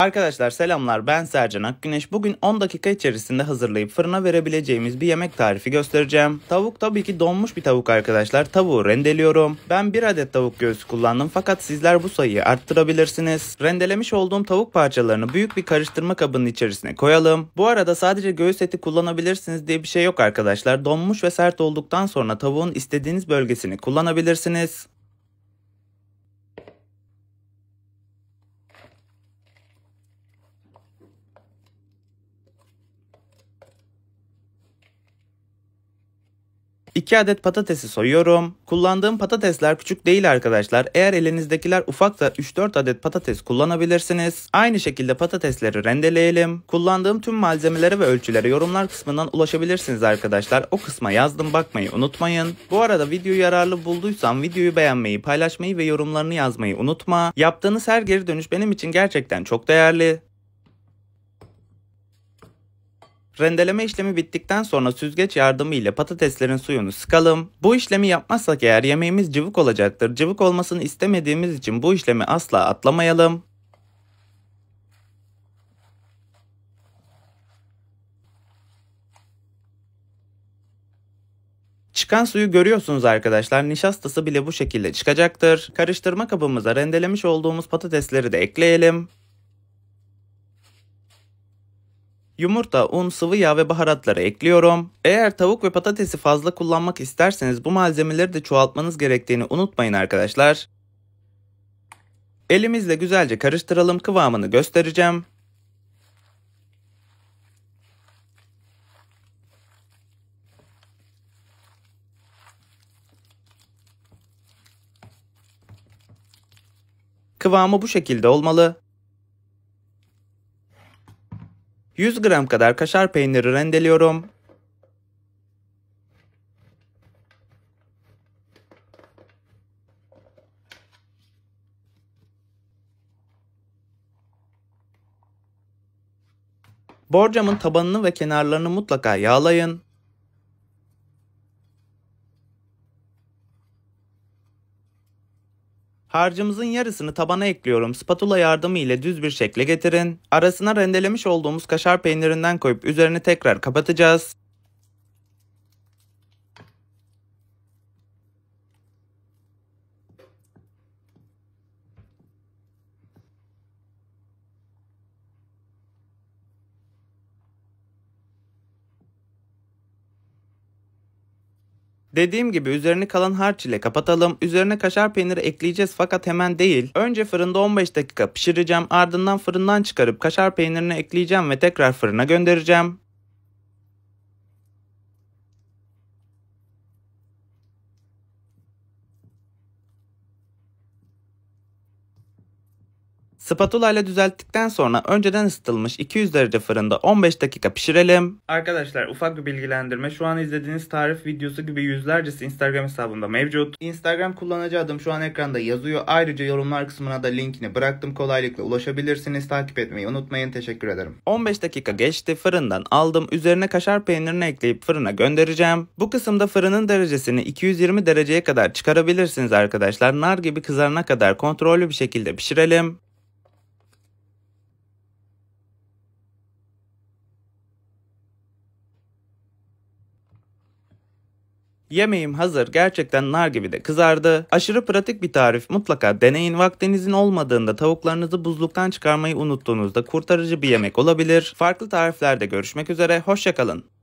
Arkadaşlar selamlar ben Sercan Akgüneş. Bugün 10 dakika içerisinde hazırlayıp fırına verebileceğimiz bir yemek tarifi göstereceğim. Tavuk tabii ki donmuş bir tavuk arkadaşlar. Tavuğu rendeliyorum. Ben 1 adet tavuk göğsü kullandım fakat sizler bu sayıyı arttırabilirsiniz. Rendelemiş olduğum tavuk parçalarını büyük bir karıştırma kabının içerisine koyalım. Bu arada sadece göğüs eti kullanabilirsiniz diye bir şey yok arkadaşlar. Donmuş ve sert olduktan sonra tavuğun istediğiniz bölgesini kullanabilirsiniz. 2 adet patatesi soyuyorum. Kullandığım patatesler küçük değil arkadaşlar. Eğer elinizdekiler ufaksa 3-4 adet patates kullanabilirsiniz. Aynı şekilde patatesleri rendeleyelim. Kullandığım tüm malzemeleri ve ölçülere yorumlar kısmından ulaşabilirsiniz arkadaşlar. O kısma yazdım bakmayı unutmayın. Bu arada videoyu yararlı bulduysan videoyu beğenmeyi, paylaşmayı ve yorumlarını yazmayı unutma. Yaptığınız her geri dönüş benim için gerçekten çok değerli. Rendeleme işlemi bittikten sonra süzgeç yardımıyla patateslerin suyunu sıkalım. Bu işlemi yapmazsak eğer yemeğimiz cıvık olacaktır. Cıvık olmasını istemediğimiz için bu işlemi asla atlamayalım. Çıkan suyu görüyorsunuz arkadaşlar. Nişastası bile bu şekilde çıkacaktır. Karıştırma kabımıza rendelemiş olduğumuz patatesleri de ekleyelim. Yumurta, un, sıvı yağ ve baharatları ekliyorum. Eğer tavuk ve patatesi fazla kullanmak isterseniz bu malzemeleri de çoğaltmanız gerektiğini unutmayın arkadaşlar. Elimizle güzelce karıştıralım kıvamını göstereceğim. Kıvamı bu şekilde olmalı. 100 gram kadar kaşar peyniri rendeliyorum. Borcamın tabanını ve kenarlarını mutlaka yağlayın. Harcımızın yarısını tabana ekliyorum. Spatula yardımı ile düz bir şekle getirin. Arasına rendelemiş olduğumuz kaşar peynirinden koyup üzerine tekrar kapatacağız. Dediğim gibi üzerini kalan harç ile kapatalım. Üzerine kaşar peyniri ekleyeceğiz fakat hemen değil. Önce fırında 15 dakika pişireceğim ardından fırından çıkarıp kaşar peynirini ekleyeceğim ve tekrar fırına göndereceğim. Spatula ile düzelttikten sonra önceden ısıtılmış 200 derece fırında 15 dakika pişirelim. Arkadaşlar ufak bir bilgilendirme. Şu an izlediğiniz tarif videosu gibi yüzlercesi Instagram hesabımda mevcut. Instagram kullanıcı adım şu an ekranda yazıyor. Ayrıca yorumlar kısmına da linkini bıraktım. Kolaylıkla ulaşabilirsiniz. Takip etmeyi unutmayın. Teşekkür ederim. 15 dakika geçti. Fırından aldım. Üzerine kaşar peynirini ekleyip fırına göndereceğim. Bu kısımda fırının derecesini 220 dereceye kadar çıkarabilirsiniz arkadaşlar. Nar gibi kızarana kadar kontrollü bir şekilde pişirelim. Yemeğim hazır gerçekten nar gibi de kızardı. Aşırı pratik bir tarif mutlaka deneyin. Vaktinizin olmadığında tavuklarınızı buzluktan çıkarmayı unuttuğunuzda kurtarıcı bir yemek olabilir. Farklı tariflerde görüşmek üzere hoşçakalın.